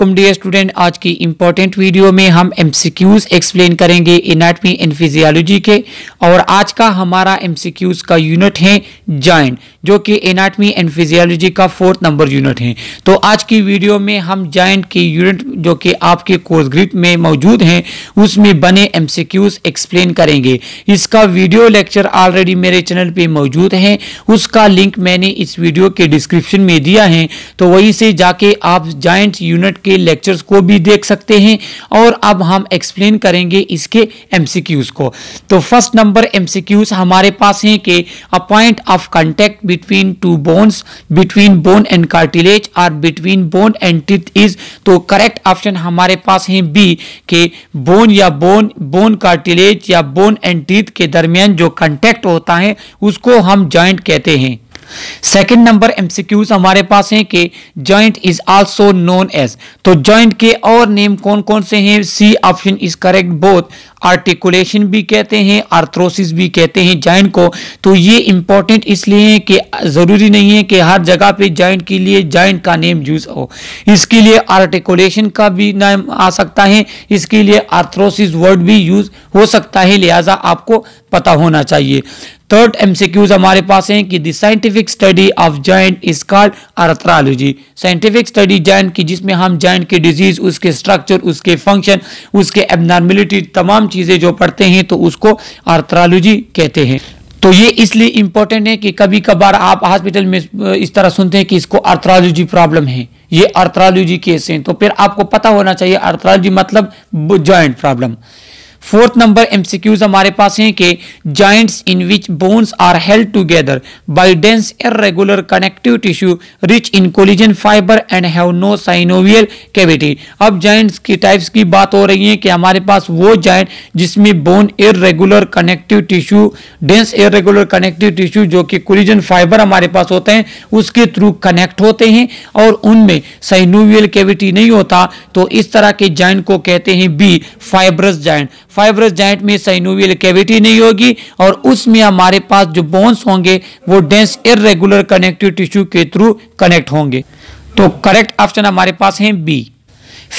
welcome dear student आज की important video में हम एमसीक्यूज एक्सप्लेन करेंगे एनाटमी एंड फिजियोलॉजी के और आज का हमारा एमसीक्यूज का यूनिट है जॉइंट जो कि एनाटमी एंड फिजियोलॉजी का फोर्थ नंबर यूनिट है तो आज की वीडियो में हम जॉइंट के यूनिट जो कि आपके कोर्स ग्रिप में मौजूद हैं उसमें बने एमसीक्यूज एक्सप्लेन करेंगे इसका वीडियो लेक्चर ऑलरेडी मेरे चैनल पर मौजूद है उसका लिंक मैंने इस वीडियो के डिस्क्रिप्शन में दिया है तो वहीं से जाके आप जॉइंट यूनिट के लेक्चर्स को भी देख सकते हैं और अब हम एक्सप्लेन करेंगे इसके एमसीक्यूज़ को तो फर्स्ट नंबर एमसीक्यूज़ हमारे पास हैं कि a point of contact between two bones between bone and cartilage और between bone and teeth is तो करेक्ट ऑप्शन हमारे पास है बी के बोन या बोन बोन कार्टिलेज या बोन एंड टिथ के दरमियान जो कंटेक्ट होता है उसको हम ज्वाइंट कहते हैं सेकेंड नंबर एमसीक्यूज हमारे पास हैं कि joint is also known as तो जॉइंट के और नेम कौन कौन से हैं C option is correct both articulation भी कहते हैं आर्थ्रोसिस भी कहते हैं जॉइंट को तो ये इंपॉर्टेंट इसलिए है कि ज़रूरी नहीं है कि हर जगह पे जॉइंट के लिए जॉइंट का नेम यूज हो इसके लिए आर्टिकुलेशन का भी नाम आ सकता है इसके लिए आर्थ्रोसिस वर्ड भी यूज हो सकता है लिहाजा आपको पता होना चाहिए थर्ड एमसीक्यूज हमारे पास हैं कि the scientific study of joint is called arthrology scientific study joint की जिसमें हम जॉइंट की डिजीज उसके स्ट्रक्चर उसके फंक्शन उसके एबनॉर्मिलिटी तमाम चीज़ें जो पढ़ते हैं तो उसको अर्थरालोजी कहते हैं तो ये इसलिए इंपॉर्टेंट है कि कभी कभार आप हॉस्पिटल में इस तरह सुनते हैं कि इसको अर्थरालोजी प्रॉब्लम है ये अर्थरालोजी केस है तो फिर आपको पता होना चाहिए अर्थरालोजी मतलब joint problem fourth number MCQs हमारे पास हैं कि joints in which bones are held together by dense irregular connective tissue rich in collagen fibre and have no synovial cavity अब जॉइंट्स की टाइप्स की बात हो रही है कि हमारे पास वो जॉइंट जिसमें bone irregular connective tissue dense irregular connective tissue जो कि कोलिजन फाइबर हमारे पास होते हैं उसके थ्रू कनेक्ट होते हैं और उनमें साइनोवियल कैविटी नहीं होता तो इस तरह के जॉइंट को कहते हैं B fibrous joint fibrous joint में साइनोवियल कैविटी नहीं होगी और उसमें हमारे पास जो बोन्स होंगे वो डेंस इरेगुलर कनेक्टिव टिश्यू के थ्रू कनेक्ट होंगे तो करेक्ट ऑप्शन हमारे पास है बी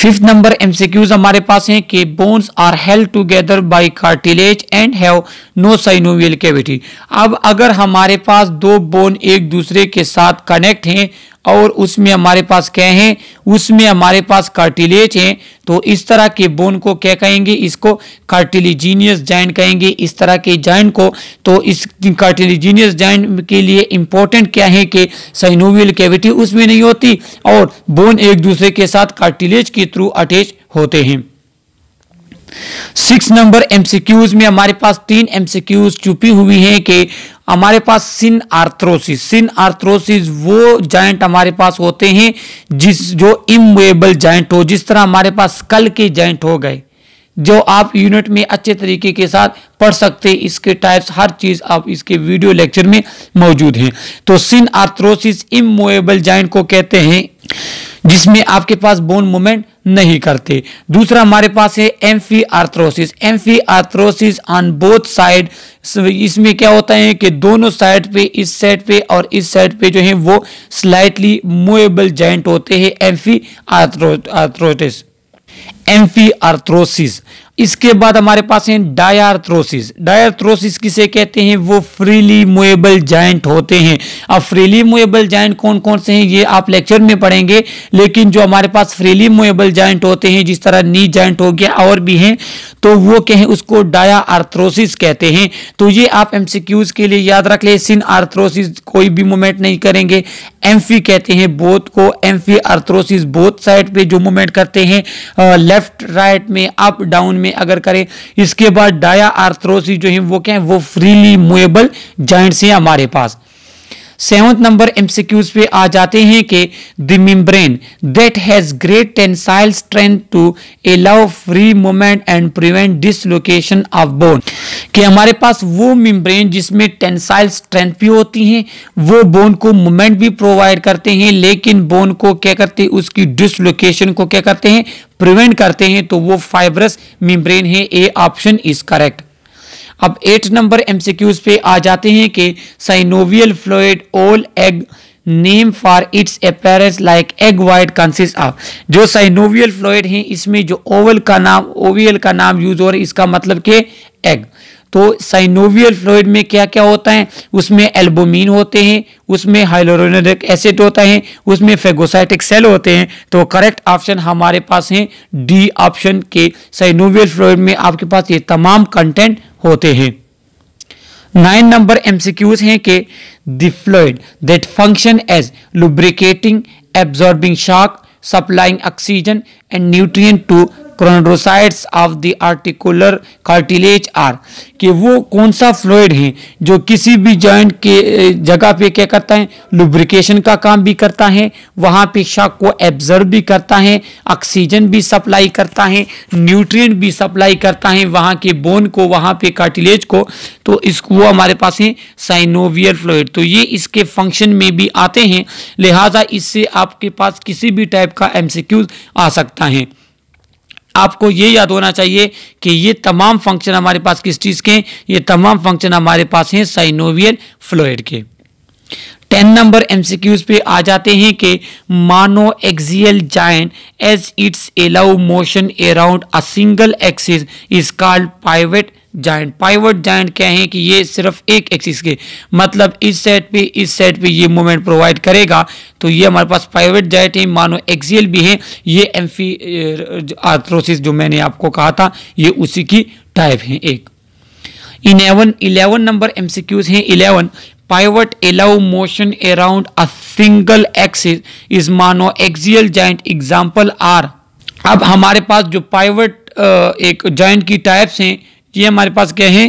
फिफ्थ नंबर एमसीक्यूज हमारे पास हैं कि bones are held together by cartilage and have no synovial cavity अब अगर हमारे पास दो बोन एक दूसरे के साथ कनेक्ट हैं और उसमें हमारे पास क्या है उसमें हमारे पास कार्टिलेज है तो इस तरह के बोन को क्या कहेंगे इसको कार्टिलीजीनियस जॉइंट कहेंगे इस तरह के जॉइंट को तो इस कार्टिलीजीनियस जॉइंट के लिए इंपॉर्टेंट क्या है कि साइनोवियल कैविटी उसमें नहीं होती और बोन एक दूसरे के साथ कार्टिलेज के थ्रू अटैच होते हैं सिक्स नंबर एमसीक्यूज में हमारे पास तीन एमसीक्यूज चुपी हुई हैं कि हमारे पास सिन आर्थ्रोसिस सिन आर्थ्रोसिस वो जॉइंट हमारे पास होते हैं जिस जो इमवेबल जॉइंट हो जिस तरह हमारे पास कल के जॉइंट हो गए जो आप यूनिट में अच्छे तरीके के साथ पढ़ सकते हैं इसके टाइप्स हर चीज़ आप इसके वीडियो लेक्चर में मौजूद हैं तो सिन आर्थ्रोसिस इमोएबल जॉइंट को कहते हैं जिसमें आपके पास बोन मूवमेंट नहीं करते दूसरा हमारे पास है amphiarthrosis amphiarthrosis on both side इसमें क्या होता है कि दोनों साइड पे इस साइड पे और इस साइड पे जो है वो स्लाइटली मूवेबल जॉइंट होते हैं एम्फी आर्थ्रोटिस एम्फी आर्थ्रोसिस इसके बाद हमारे पास है डायर्थ्रोसिस डायर्थ्रोसिस किसे कहते हैं वो फ्रीली मुएबल जॉइंट होते हैं अब फ्रीली मुएबल जॉइंट कौन कौन से हैं ये आप लेक्चर में पढ़ेंगे लेकिन जो हमारे पास फ्रीली मुएबल जॉइंट होते हैं जिस तरह नी जॉइंट हो गया और भी हैं तो वो कहें उसको डाया आर्थ्रोसिस कहते हैं तो ये आप क्यूज के लिए याद रख ले सिन आर्थ्रोसिस कोई भी मूवमेंट नहीं करेंगे एम्फी कहते हैं बोथ को एम्फी आर्थ्रोसिस बोथ साइड पे जो मूवमेंट करते हैं लेफ्ट राइट में अप डाउन में में अगर करें इसके बाद डाया आर्थरोसिस जो है वो क्या है वो फ्रीली मूवेबल जॉइंट्स हैं हमारे पास सेवंथ नंबर एमसीक्यूज पे आ जाते हैं कि the membrane that has great tensile strength to allow free movement and prevent dislocation of bone कि हमारे पास वो मेम्ब्रेन जिसमें टेंसाइल स्ट्रेंथ भी होती हैं वो बोन को मूवमेंट भी प्रोवाइड करते हैं लेकिन बोन को क्या करते हैं उसकी डिसलोकेशन को क्या करते हैं प्रिवेंट करते हैं तो वो फाइबरस मेम्ब्रेन है ए ऑप्शन इज करेक्ट अब एट नंबर एमसीक्यूज पे आ जाते हैं कि synovial fluid oval egg name for its appearance like egg white consist of जो साइनोवियल फ्लोइड है इसमें जो ओवल का नाम ओवियल का नाम यूज हो रहा है इसका मतलब के एग तो साइनोवियल फ्लोइड में क्या क्या होता है उसमें एल्बोमिन होते हैं उसमें हाइलोरोनिक एसिड होता है उसमें फेगोसाइटिक सेल होते हैं तो करेक्ट ऑप्शन हमारे पास है डी ऑप्शन के साइनोवियल फ्लोइड में आपके पास ये तमाम कंटेंट होते हैं नाइन नंबर एमसीक्यूज हैं कि the fluid that function as lubricating absorbing shock supplying oxygen and nutrient to chondrocytes of the articular cartilage are कि वो कौन सा फ्लोइड है जो किसी भी जॉइंट के जगह पे क्या करता है लुब्रिकेशन का काम भी करता है वहाँ पे शॉक को एब्जर्व भी करता है ऑक्सीजन भी सप्लाई करता है न्यूट्रिएंट भी सप्लाई करता है वहाँ के बोन को वहाँ पे कार्टिलेज को तो इसको हमारे पास है साइनोवियल फ्लोइड तो ये इसके फंक्शन में भी आते हैं लिहाजा इससे आपके पास किसी भी टाइप का एम आ सकता है आपको ये याद होना चाहिए कि ये तमाम फंक्शन हमारे पास किस चीज़ के ये तमाम फंक्शन हमारे पास हैं साइनोवियल फ्लोइड के टेन नंबर एमसीक्यूज पे आ जाते हैं कि monoaxial joint as it's allow motion around a single axis is called pivot joint pivot joint क्या है कि ये सिर्फ एक एक्सिस के मतलब इस साइड पे इस साइड पे ये मूवमेंट प्रोवाइड करेगा तो ये हमारे पास पाइवट जॉइंट है मानो एक्सियल भी है ये एम्फी आर्थ्रोसिस जो मैंने आपको कहा था ये उसी की टाइप है एक इलेवन इलेवन नंबर एमसीक्यूज हैं eleven pivot allow motion around a single axis is mono monoaxial joint example are अब हमारे पास जो पाइवट एक जॉइंट की टाइप्स हैं ये हमारे पास क्या है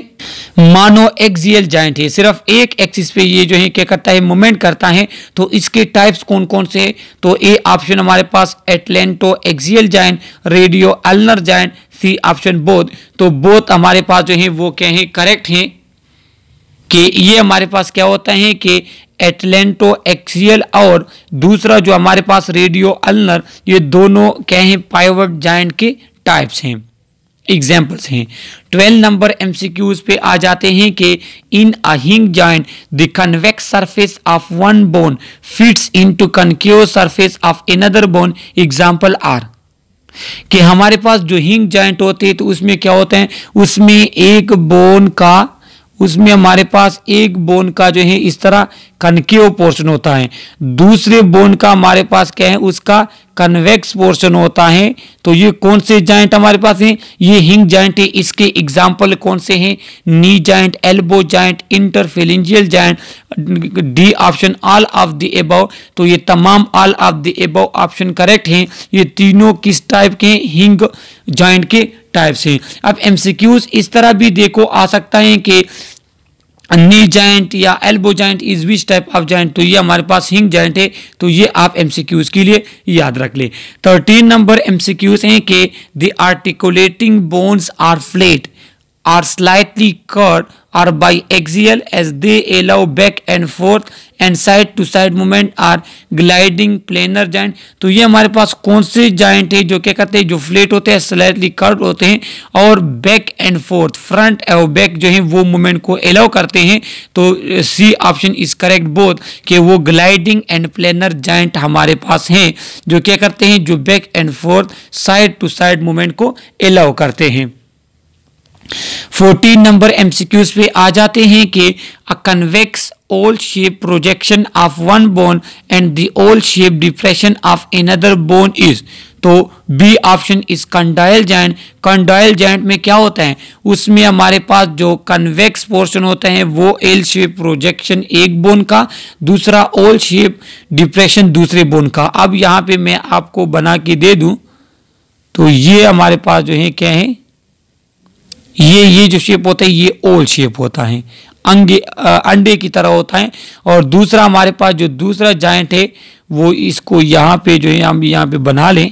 मानो एक्सियल जॉइंट है सिर्फ एक एक्सिस पे ये जो है क्या करता है मूवमेंट करता है तो इसके टाइप्स कौन कौन से हैं तो ए ऑप्शन हमारे पास atlantoaxial joint radio ulnar joint C option both तो बोध हमारे पास जो है वो क्या है करेक्ट है कि ये हमारे पास क्या होता है कि एटलेंटो एक्सियल और दूसरा जो हमारे पास रेडियो अल्नर ये दोनों क्या है पाइवट जाइंट के टाइप्स हैं एग्जाम्पल्स हैं ट्वेल्व नंबर एमसीक्यूज पे आ जाते हैं कि इन अंग hinge joint the convex surface of one bone fits into concave surface of another bone example are कि हमारे पास जो हिंग जॉइंट होते हैं तो उसमें क्या होते हैं उसमें एक बोन का उसमें हमारे पास एक बोन का जो है इस तरह कनकेव पोर्शन होता है दूसरे बोन का हमारे पास क्या है उसका कन्वेक्स पोर्शन होता है तो ये कौन से जॉइंट हमारे पास है ये हिंग जॉइंट है इसके एग्जाम्पल कौन से हैं knee joint elbow joint interphalangeal joint D option all of the above तो ये तमाम all of the above option correct हैं ये तीनों किस टाइप के हिंग जॉइंट के टाइप्स हैं अब एमसीक्यूज इस तरह भी देखो आ सकता है कि नी जॉइंट या elbow joint is which type of joint तो ये हमारे पास हिंग जॉइंट है तो ये आप एमसीक्यूज के लिए याद रख ले थर्टीन नंबर एमसीक्यूज हैं कि the articulating bones are flat are slightly curved or biaxial as they allow back and forth and side to side movement are gliding planar joint तो ये हमारे पास कौन से जॉइंट है जो क्या कहते हैं जो फ्लेट होते हैं स्लाइटली कर्व होते हैं और बैक एंड फोर्थ फ्रंट और बैक जो है वो मूवमेंट को अलाउ करते हैं तो C option is correct both कि वो ग्लाइडिंग एंड प्लेनर जॉइंट हमारे पास हैं जो क्या करते हैं जो back and forth side to side movement को अलाउ करते हैं फोर्टीन नंबर एमसीक्यूज पे आ जाते हैं कि a convex oval shape projection of one bone and the oval shape depression of another bone is तो B option is condyle joint condyle joint में क्या होता है उसमें हमारे पास जो कन्वेक्स पोर्शन होता है वो एल शेप प्रोजेक्शन एक बोन का दूसरा ओल शेप डिप्रेशन दूसरे बोन का अब यहाँ पे मैं आपको बना के दे दूँ तो ये हमारे पास जो है क्या है ये ये जो शेप होता है ये ओल शेप होता है अंगे अंडे की तरह होता है और दूसरा हमारे पास जो दूसरा जाइंट है वो इसको यहाँ पे जो है हम यहाँ पे बना लें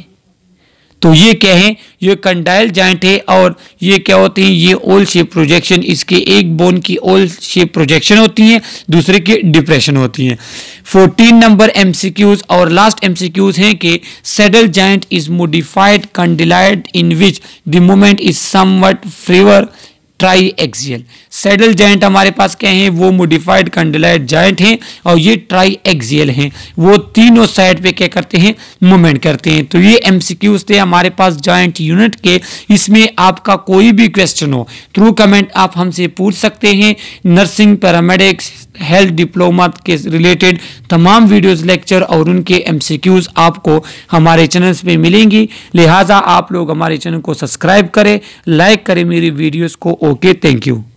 तो ये क्या है ये कंडाइल जॉइंट है और ये क्या होते हैं ये ओल शेप प्रोजेक्शन इसके एक बोन की ओल शेप प्रोजेक्शन होती है दूसरे की डिप्रेशन होती है 14 नंबर एमसीक्यूज और लास्ट एमसीक्यूज हैं कि saddle joint is modified condyloid in which the movement is somewhat freer triaxial saddle joint हमारे पास क्या है वो मोडिफाइड कंडलाइट जॉइंट हैं और ये ट्राई एक्सियल हैं वो तीनों साइड पे क्या करते हैं मूवमेंट करते हैं तो ये एमसीक्यूज थे हमारे पास जॉइंट यूनिट के इसमें आपका कोई भी क्वेश्चन हो थ्रू कमेंट आप हमसे पूछ सकते हैं नर्सिंग पैरामेडिक्स हेल्थ डिप्लोमा के रिलेटेड तमाम वीडियोस लेक्चर और उनके एमसीक्यूज आपको हमारे चैनल्स पे मिलेंगी लिहाजा आप लोग हमारे चैनल को सब्सक्राइब करें लाइक करें मेरी वीडियोस को ओके थैंक यू